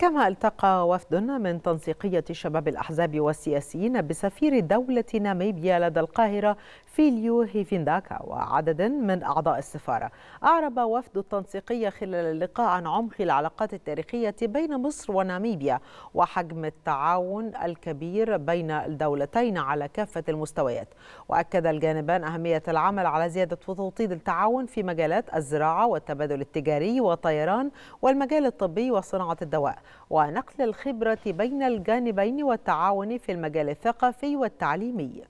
كما التقى وفد من تنسيقية شباب الأحزاب والسياسيين بسفير دولة ناميبيا لدى القاهرة فيليو هيفينداكا وعدد من أعضاء السفارة أعرب وفد التنسيقية خلال اللقاء عن عمق العلاقات التاريخية بين مصر وناميبيا وحجم التعاون الكبير بين الدولتين على كافة المستويات وأكد الجانبان أهمية العمل على زيادة وتوطيد التعاون في مجالات الزراعة والتبادل التجاري والطيران والمجال الطبي وصناعة الدواء ونقل الخبرة بين الجانبين والتعاون في المجال الثقافي والتعليمي